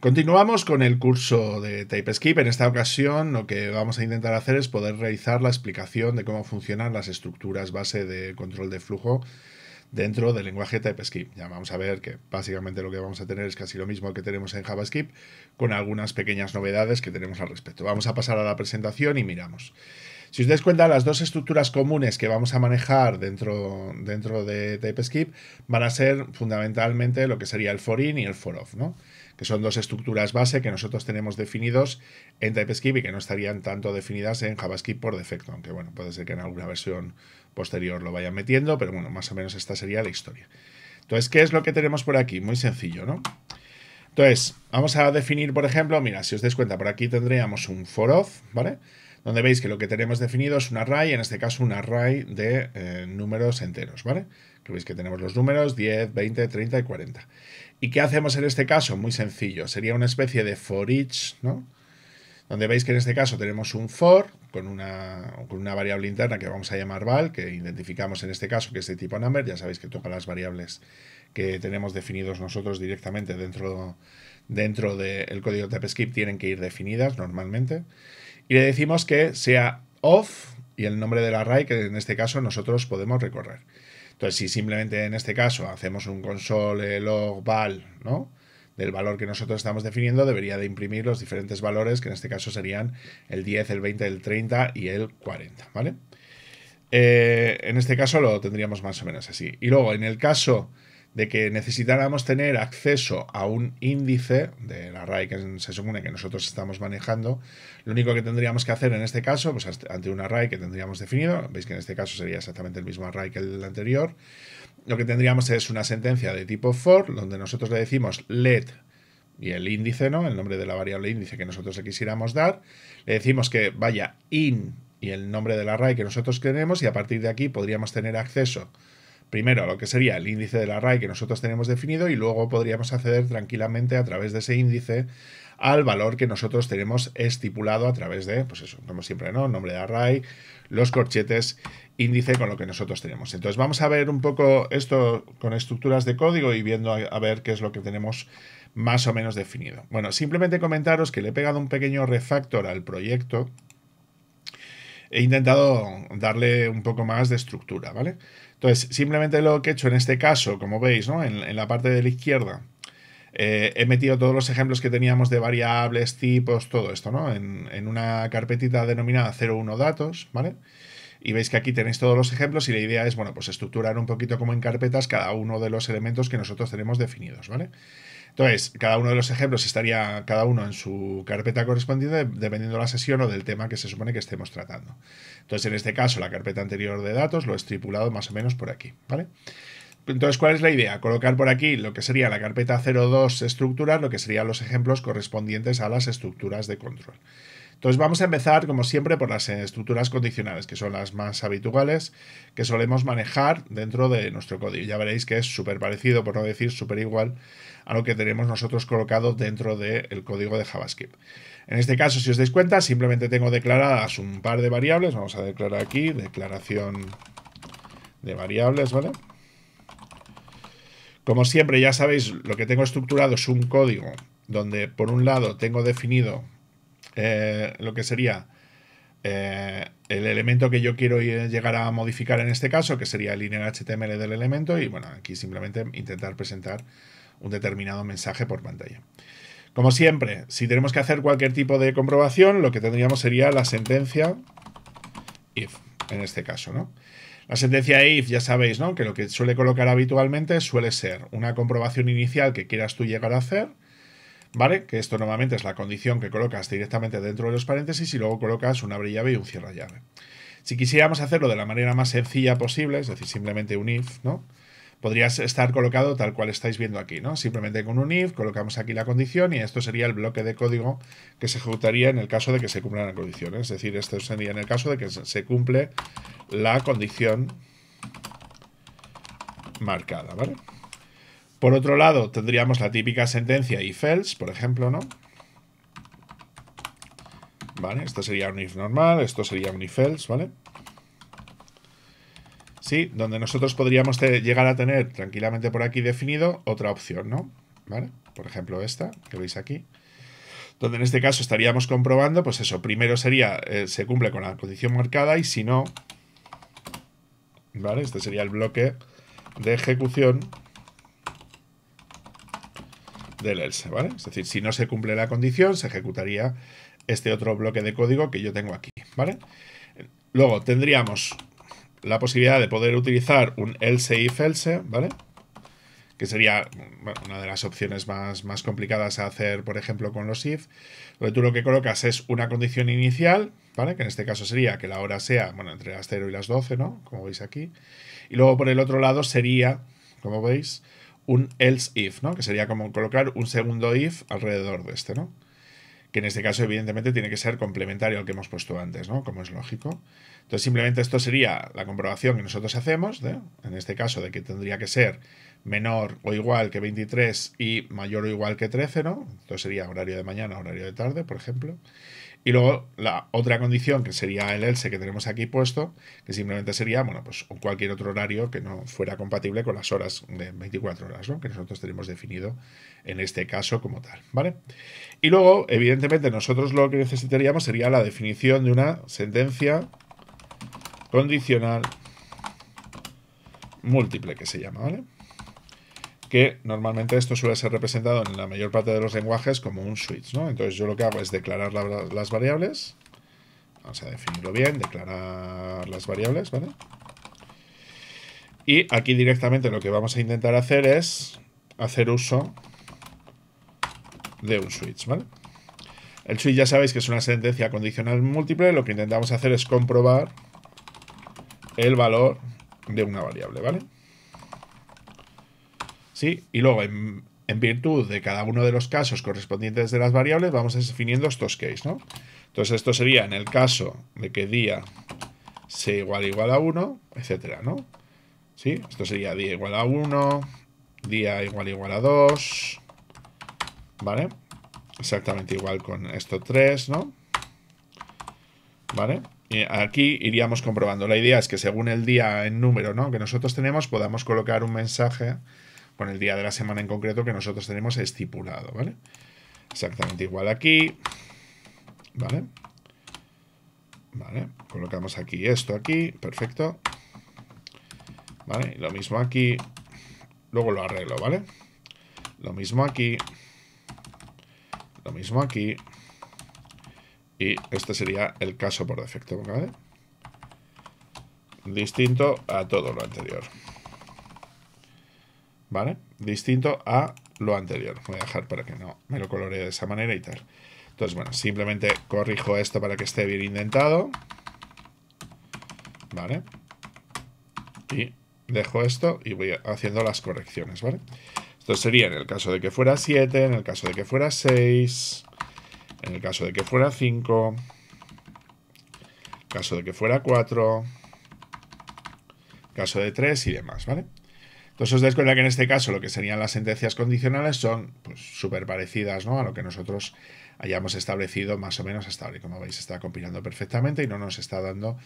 Continuamos con el curso de TypeScript. En esta ocasión lo que vamos a intentar hacer es poder realizar la explicación de cómo funcionan las estructuras base de control de flujo dentro del lenguaje TypeScript. Ya vamos a ver que básicamente lo que vamos a tener es casi lo mismo que tenemos en JavaScript con algunas pequeñas novedades que tenemos al respecto. Vamos a pasar a la presentación y miramos. Si os dais cuenta, las dos estructuras comunes que vamos a manejar dentro, dentro de TypeScript van a ser fundamentalmente lo que sería el for in y el for off, ¿no? que son dos estructuras base que nosotros tenemos definidos en TypeScript y que no estarían tanto definidas en JavaScript por defecto, aunque bueno, puede ser que en alguna versión posterior lo vayan metiendo, pero bueno, más o menos esta sería la historia. Entonces, ¿qué es lo que tenemos por aquí? Muy sencillo, ¿no? Entonces, vamos a definir, por ejemplo, mira, si os dais cuenta, por aquí tendríamos un for ¿vale? Donde veis que lo que tenemos definido es un array, en este caso un array de eh, números enteros, ¿vale? Que veis que tenemos los números 10, 20, 30 y 40. ¿Y qué hacemos en este caso? Muy sencillo, sería una especie de for each, ¿no? Donde veis que en este caso tenemos un for con una, variable interna que vamos a llamar val, que identificamos en este caso que es de tipo number, ya sabéis que toca las variables que tenemos definidos nosotros directamente dentro, dentro del de código TypeScript, tienen que ir definidas normalmente. Y le decimos que sea off y el nombre del array que en este caso nosotros podemos recorrer. Entonces, si simplemente en este caso hacemos un console eh, ¿no? del valor que nosotros estamos definiendo, debería de imprimir los diferentes valores, que en este caso serían el 10, el 20, el 30 y el 40, ¿vale? Eh, en este caso lo tendríamos más o menos así. Y luego, en el caso de que necesitáramos tener acceso a un índice del array que se supone que nosotros estamos manejando, lo único que tendríamos que hacer en este caso, pues ante un array que tendríamos definido, veis que en este caso sería exactamente el mismo array que el anterior, lo que tendríamos es una sentencia de tipo for, donde nosotros le decimos let y el índice, ¿no? El nombre de la variable índice que nosotros le quisiéramos dar, le decimos que vaya in y el nombre del array que nosotros queremos y a partir de aquí podríamos tener acceso primero lo que sería el índice del array que nosotros tenemos definido y luego podríamos acceder tranquilamente a través de ese índice al valor que nosotros tenemos estipulado a través de, pues eso, como siempre, ¿no? Nombre de array, los corchetes, índice con lo que nosotros tenemos. Entonces vamos a ver un poco esto con estructuras de código y viendo a ver qué es lo que tenemos más o menos definido. Bueno, simplemente comentaros que le he pegado un pequeño refactor al proyecto, he intentado darle un poco más de estructura, ¿vale? Entonces, simplemente lo que he hecho en este caso, como veis, ¿no? en, la parte de la izquierda, eh, he metido todos los ejemplos que teníamos de variables, tipos, todo esto, ¿no? En, en, una carpetita denominada 01 datos, ¿vale? Y veis que aquí tenéis todos los ejemplos y la idea es, bueno, pues estructurar un poquito como en carpetas cada uno de los elementos que nosotros tenemos definidos, ¿vale? Entonces, cada uno de los ejemplos estaría cada uno en su carpeta correspondiente dependiendo de la sesión o del tema que se supone que estemos tratando. Entonces, en este caso, la carpeta anterior de datos lo he estipulado más o menos por aquí, ¿vale? Entonces, ¿cuál es la idea? Colocar por aquí lo que sería la carpeta 02 estructura, lo que serían los ejemplos correspondientes a las estructuras de control. Entonces vamos a empezar, como siempre, por las estructuras condicionales, que son las más habituales que solemos manejar dentro de nuestro código. Ya veréis que es súper parecido, por no decir súper igual, a lo que tenemos nosotros colocado dentro del código de JavaScript. En este caso, si os dais cuenta, simplemente tengo declaradas un par de variables. Vamos a declarar aquí, declaración de variables, ¿vale? Como siempre, ya sabéis, lo que tengo estructurado es un código donde, por un lado, tengo definido eh, lo que sería eh, el elemento que yo quiero llegar a modificar en este caso, que sería el lineal HTML del elemento, y bueno, aquí simplemente intentar presentar un determinado mensaje por pantalla. Como siempre, si tenemos que hacer cualquier tipo de comprobación, lo que tendríamos sería la sentencia if, en este caso, ¿no? La sentencia if, ya sabéis, ¿no? Que lo que suele colocar habitualmente suele ser una comprobación inicial que quieras tú llegar a hacer, ¿vale? Que esto normalmente es la condición que colocas directamente dentro de los paréntesis y luego colocas un abre llave y un cierra llave. Si quisiéramos hacerlo de la manera más sencilla posible, es decir, simplemente un if, ¿no? Podrías estar colocado tal cual estáis viendo aquí, ¿no? Simplemente con un if colocamos aquí la condición y esto sería el bloque de código que se ejecutaría en el caso de que se cumplan las condiciones. Es decir, esto sería en el caso de que se cumple la condición marcada, ¿vale? Por otro lado, tendríamos la típica sentencia if else, por ejemplo, ¿no? Vale, esto sería un if normal, esto sería un if else, ¿vale? Sí, donde nosotros podríamos llegar a tener tranquilamente por aquí definido otra opción, ¿no? ¿Vale? Por ejemplo, esta que veis aquí. Donde en este caso estaríamos comprobando, pues eso, primero sería, eh, se cumple con la condición marcada y si no, ¿vale? Este sería el bloque de ejecución del else, ¿vale? Es decir, si no se cumple la condición, se ejecutaría este otro bloque de código que yo tengo aquí, ¿vale? Luego tendríamos la posibilidad de poder utilizar un else if else, ¿vale? que sería una de las opciones más, más, complicadas a hacer, por ejemplo, con los if, donde tú lo que colocas es una condición inicial, ¿vale? Que en este caso sería que la hora sea, bueno, entre las 0 y las 12, ¿no? Como veis aquí. Y luego por el otro lado sería, como veis, un else if, ¿no? Que sería como colocar un segundo if alrededor de este, ¿no? Que en este caso, evidentemente, tiene que ser complementario al que hemos puesto antes, ¿no? Como es lógico. Entonces, simplemente esto sería la comprobación que nosotros hacemos, ¿eh? en este caso, de que tendría que ser menor o igual que 23 y mayor o igual que 13, ¿no? Entonces sería horario de mañana, horario de tarde, por ejemplo. Y luego la otra condición, que sería el else que tenemos aquí puesto, que simplemente sería, bueno, pues cualquier otro horario que no fuera compatible con las horas de 24 horas, ¿no? Que nosotros tenemos definido en este caso como tal, ¿vale? Y luego, evidentemente, nosotros lo que necesitaríamos sería la definición de una sentencia condicional múltiple, que se llama, ¿vale? que normalmente esto suele ser representado en la mayor parte de los lenguajes como un switch, ¿no? Entonces yo lo que hago es declarar las variables, vamos a definirlo bien, declarar las variables, ¿vale? Y aquí directamente lo que vamos a intentar hacer es hacer uso de un switch, ¿vale? El switch ya sabéis que es una sentencia condicional múltiple, lo que intentamos hacer es comprobar el valor de una variable, ¿vale? ¿sí? Y luego, en, virtud de cada uno de los casos correspondientes de las variables, vamos definiendo estos case, ¿no? Entonces, esto sería en el caso de que día sea igual igual a 1, etcétera, ¿no? ¿Sí? Esto sería día igual a 1, día igual igual a 2, ¿vale? Exactamente igual con esto 3, ¿no? ¿Vale? Y aquí iríamos comprobando. La idea es que según el día en número ¿no? que nosotros tenemos, podamos colocar un mensaje con el día de la semana en concreto que nosotros tenemos estipulado, ¿vale? Exactamente igual aquí, ¿vale? Vale, colocamos aquí esto aquí, perfecto. Vale, lo mismo aquí, luego lo arreglo, ¿vale? Lo mismo aquí, lo mismo aquí, y este sería el caso por defecto, ¿vale? Distinto a todo lo anterior. ¿vale? Distinto a lo anterior. Voy a dejar para que no me lo coloree de esa manera y tal. Entonces, bueno, simplemente corrijo esto para que esté bien indentado. ¿Vale? Y dejo esto y voy haciendo las correcciones, ¿vale? Esto sería en el caso de que fuera 7, en el caso de que fuera 6, en el caso de que fuera 5, caso de que fuera 4, caso de 3 y demás, ¿vale? Entonces os dais cuenta que en este caso lo que serían las sentencias condicionales son pues, súper parecidas ¿no? a lo que nosotros hayamos establecido más o menos hasta ahora. Y como veis está compilando perfectamente y no nos está dando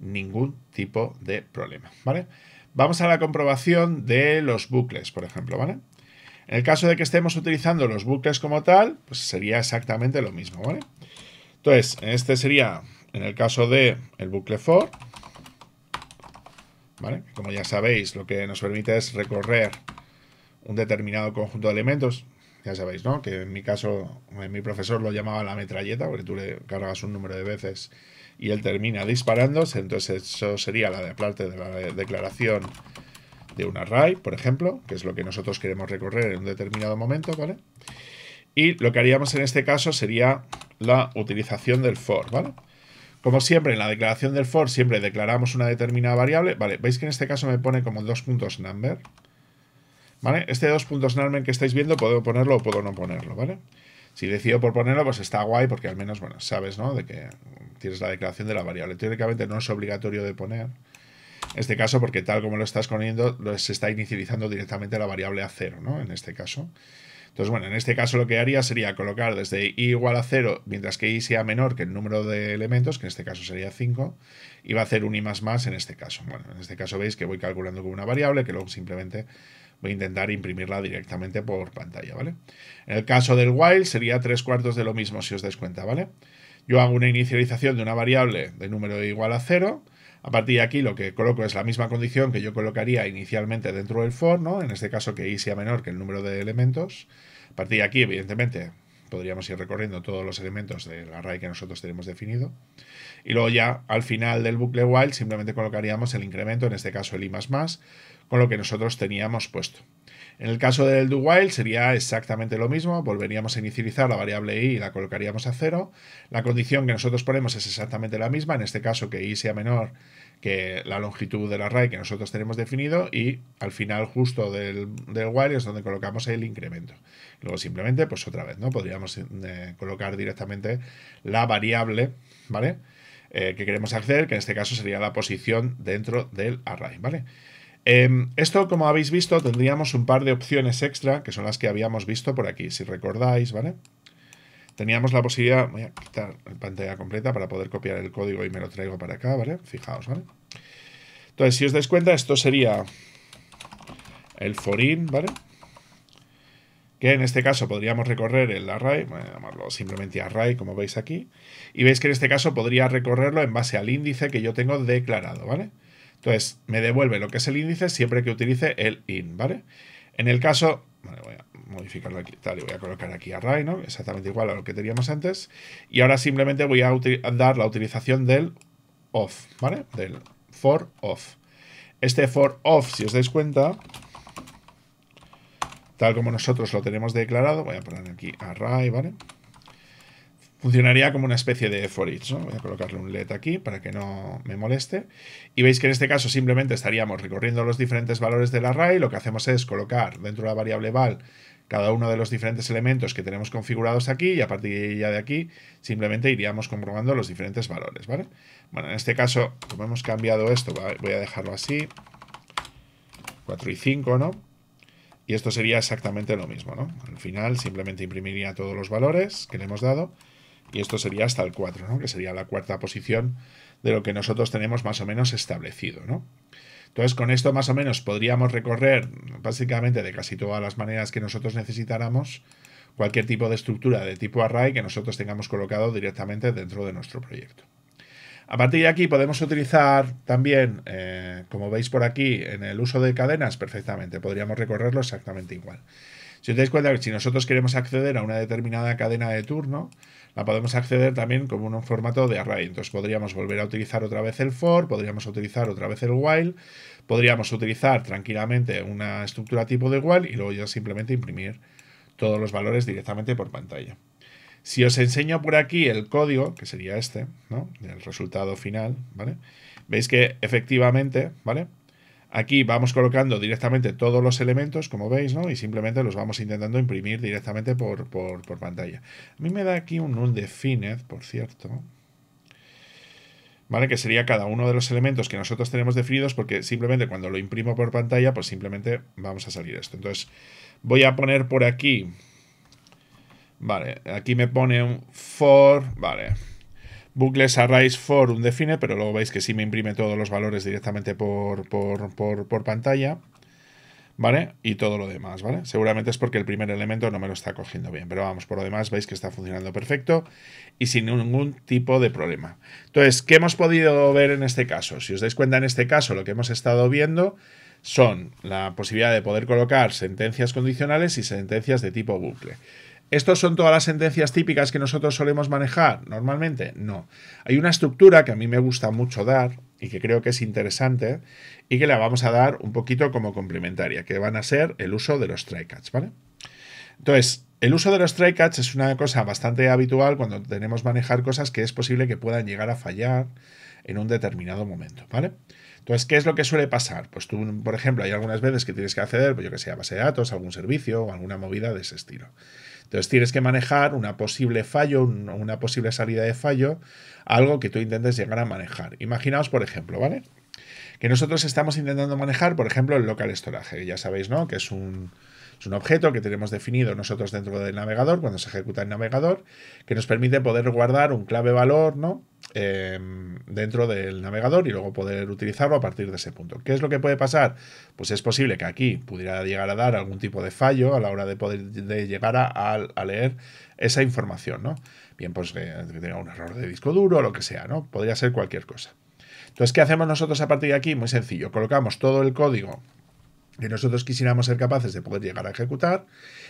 ningún tipo de problema. ¿vale? Vamos a la comprobación de los bucles, por ejemplo. ¿vale? En el caso de que estemos utilizando los bucles como tal, pues sería exactamente lo mismo. ¿vale? Entonces, este sería, en el caso del el bucle for, como ya sabéis, lo que nos permite es recorrer un determinado conjunto de elementos. Ya sabéis, ¿no? Que en mi caso, eh, mi profesor lo llamaba la metralleta, porque tú le cargas un número de veces y él termina disparándose, Entonces eso sería la parte de la declaración de un array, por ejemplo, que es lo que nosotros queremos recorrer en un determinado momento, ¿vale? Y lo que haríamos en este caso sería la utilización del for, ¿vale? Como siempre, en la declaración del for siempre declaramos una determinada variable. Vale, veis que en este caso me pone como dos puntos number. ¿Vale? Este dos puntos number que estáis viendo, puedo ponerlo o puedo no ponerlo, ¿vale? Si decido por ponerlo, pues está guay, porque al menos, bueno, sabes, ¿no? De que tienes la declaración de la variable. Teóricamente no es obligatorio de poner. En este caso, porque tal como lo estás poniendo, se está inicializando directamente la variable a cero, ¿no? En este caso. Entonces, bueno, en este caso lo que haría sería colocar desde i igual a 0, mientras que i sea menor que el número de elementos, que en este caso sería 5, y va a hacer un i más más en este caso. Bueno, en este caso veis que voy calculando con una variable que luego simplemente voy a intentar imprimirla directamente por pantalla, ¿vale? En el caso del while sería tres cuartos de lo mismo si os dais cuenta, ¿vale? Yo hago una inicialización de una variable de número igual a 0, a partir de aquí lo que coloco es la misma condición que yo colocaría inicialmente dentro del for, En este caso que i sea menor que el número de elementos. A partir de aquí, evidentemente, podríamos ir recorriendo todos los elementos del array que nosotros tenemos definido. Y luego ya al final del bucle while simplemente colocaríamos el incremento, en este caso el i++, con lo que nosotros teníamos puesto. En el caso del do while sería exactamente lo mismo, volveríamos a inicializar la variable y la colocaríamos a cero. La condición que nosotros ponemos es exactamente la misma, en este caso que i sea menor que la longitud del array que nosotros tenemos definido y al final justo del, while es donde colocamos el incremento. Luego simplemente, pues otra vez, ¿no? Podríamos eh, colocar directamente la variable, ¿vale? Eh, que queremos hacer, que en este caso sería la posición dentro del array, ¿vale? vale Em, esto, como habéis visto, tendríamos un par de opciones extra, que son las que habíamos visto por aquí, si recordáis, ¿vale? Teníamos la posibilidad, voy a quitar la pantalla completa para poder copiar el código y me lo traigo para acá, ¿vale? Fijaos, ¿vale? Entonces, si os dais cuenta, esto sería el forin, ¿vale? que en este caso podríamos recorrer el array, llamarlo simplemente array, como veis aquí, y veis que en este caso podría recorrerlo en base al índice que yo tengo declarado, ¿vale? Entonces, me devuelve lo que es el índice siempre que utilice el in, ¿vale? En el caso, voy a modificarlo aquí, tal, y voy a colocar aquí array, ¿no? Exactamente igual a lo que teníamos antes. Y ahora simplemente voy a dar la utilización del off, ¿vale? Del for off. Este for off, si os dais cuenta, tal como nosotros lo tenemos declarado, voy a poner aquí array, ¿vale? vale funcionaría como una especie de for each, Voy a colocarle un let aquí para que no me moleste. Y veis que en este caso simplemente estaríamos recorriendo los diferentes valores del array. Lo que hacemos es colocar dentro de la variable val cada uno de los diferentes elementos que tenemos configurados aquí y a partir de aquí simplemente iríamos comprobando los diferentes valores, ¿vale? Bueno, en este caso, como hemos cambiado esto, voy a dejarlo así, 4 y 5, ¿no? Y esto sería exactamente lo mismo, ¿no? Al final simplemente imprimiría todos los valores que le hemos dado y esto sería hasta el 4, ¿no? que sería la cuarta posición de lo que nosotros tenemos más o menos establecido. ¿no? Entonces, con esto más o menos podríamos recorrer básicamente de casi todas las maneras que nosotros necesitáramos cualquier tipo de estructura de tipo array que nosotros tengamos colocado directamente dentro de nuestro proyecto. A partir de aquí podemos utilizar también, eh, como veis por aquí, en el uso de cadenas perfectamente. Podríamos recorrerlo exactamente igual. Si os dais cuenta, si nosotros queremos acceder a una determinada cadena de turno, la podemos acceder también como un formato de array. Entonces podríamos volver a utilizar otra vez el for, podríamos utilizar otra vez el while, podríamos utilizar tranquilamente una estructura tipo de while y luego ya simplemente imprimir todos los valores directamente por pantalla. Si os enseño por aquí el código, que sería este, ¿no? El resultado final, ¿vale? Veis que efectivamente, ¿vale? Aquí vamos colocando directamente todos los elementos, como veis, ¿no? Y simplemente los vamos intentando imprimir directamente por, pantalla. A mí me da aquí un undefined, por cierto. ¿Vale? Que sería cada uno de los elementos que nosotros tenemos definidos, porque simplemente cuando lo imprimo por pantalla, pues simplemente vamos a salir esto. Entonces, voy a poner por aquí... Vale, aquí me pone un for... Vale, bucles arrays for un define, pero luego veis que sí me imprime todos los valores directamente por, por, por pantalla. ¿vale? Y todo lo demás, ¿vale? Seguramente es porque el primer elemento no me lo está cogiendo bien, pero vamos, por lo demás veis que está funcionando perfecto y sin ningún tipo de problema. Entonces, ¿qué hemos podido ver en este caso? Si os dais cuenta, en este caso lo que hemos estado viendo son la posibilidad de poder colocar sentencias condicionales y sentencias de tipo bucle. ¿Estos son todas las sentencias típicas que nosotros solemos manejar? Normalmente no. Hay una estructura que a mí me gusta mucho dar y que creo que es interesante y que la vamos a dar un poquito como complementaria, que van a ser el uso de los try catch, ¿vale? Entonces, el uso de los try catch es una cosa bastante habitual cuando tenemos manejar cosas que es posible que puedan llegar a fallar en un determinado momento, ¿vale? Entonces, ¿qué es lo que suele pasar? Pues tú, por ejemplo, hay algunas veces que tienes que acceder, pues yo que sé, a base de datos, algún servicio o alguna movida de ese estilo. Entonces tienes que manejar una posible fallo, una posible salida de fallo, algo que tú intentes llegar a manejar. Imaginaos, por ejemplo, ¿vale? Que nosotros estamos intentando manejar, por ejemplo, el local storage, que ya sabéis, ¿no? Que es un, es un objeto que tenemos definido nosotros dentro del navegador, cuando se ejecuta el navegador, que nos permite poder guardar un clave valor, ¿no? Em, dentro del navegador y luego poder utilizarlo a partir de ese punto. ¿Qué es lo que puede pasar? Pues es posible que aquí pudiera llegar a dar algún tipo de fallo a la hora de poder llegar a, a, leer esa información, ¿no? Bien, pues eh, que tenga un error de disco duro o lo que sea, ¿no? Podría ser cualquier cosa. Entonces, ¿qué hacemos nosotros a partir de aquí? Muy sencillo, colocamos todo el código que nosotros quisiéramos ser capaces de poder llegar a ejecutar.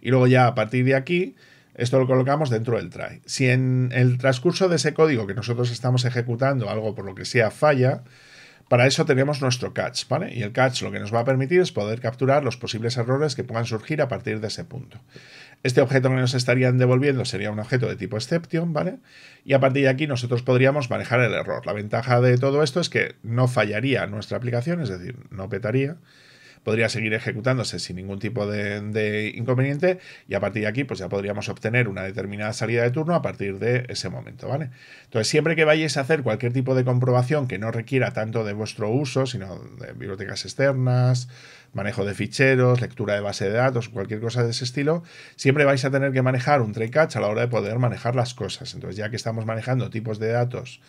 Y luego ya a partir de aquí, esto lo colocamos dentro del try. Si en el transcurso de ese código que nosotros estamos ejecutando algo por lo que sea falla, para eso tenemos nuestro catch, ¿vale? Y el catch lo que nos va a permitir es poder capturar los posibles errores que puedan surgir a partir de ese punto. Este objeto que nos estarían devolviendo sería un objeto de tipo exception, ¿vale? Y a partir de aquí nosotros podríamos manejar el error. La ventaja de todo esto es que no fallaría nuestra aplicación, es decir, no petaría, podría seguir ejecutándose sin ningún tipo de, inconveniente y a partir de aquí pues ya podríamos obtener una determinada salida de turno a partir de ese momento, ¿vale? Entonces siempre que vayáis a hacer cualquier tipo de comprobación que no requiera tanto de vuestro uso, sino de bibliotecas externas, manejo de ficheros, lectura de base de datos, cualquier cosa de ese estilo, siempre vais a tener que manejar un try catch a la hora de poder manejar las cosas. Entonces ya que estamos manejando tipos de datos,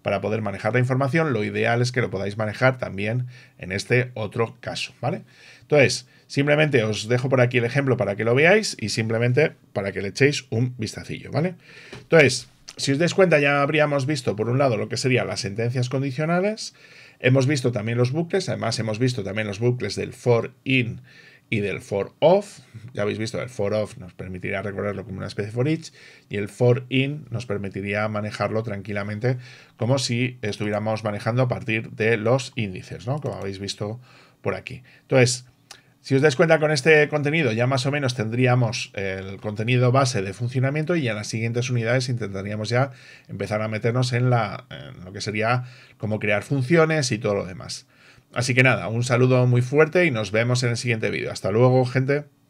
para poder manejar la información, lo ideal es que lo podáis manejar también en este otro caso, ¿vale? Entonces, simplemente os dejo por aquí el ejemplo para que lo veáis y simplemente para que le echéis un vistacillo, ¿vale? Entonces, si os dais cuenta, ya habríamos visto por un lado lo que serían las sentencias condicionales, hemos visto también los bucles, además hemos visto también los bucles del for, in, y del for off. Ya habéis visto, el for off nos permitiría recorrerlo como una especie de for each y el for in nos permitiría manejarlo tranquilamente como si estuviéramos manejando a partir de los índices, ¿no? Como habéis visto por aquí. Entonces, si os dais cuenta con este contenido, ya más o menos tendríamos el contenido base de funcionamiento y en las siguientes unidades intentaríamos ya empezar a meternos en, la, lo que sería cómo crear funciones y todo lo demás. Así que nada, un saludo muy fuerte y nos vemos en el siguiente vídeo. Hasta luego, gente.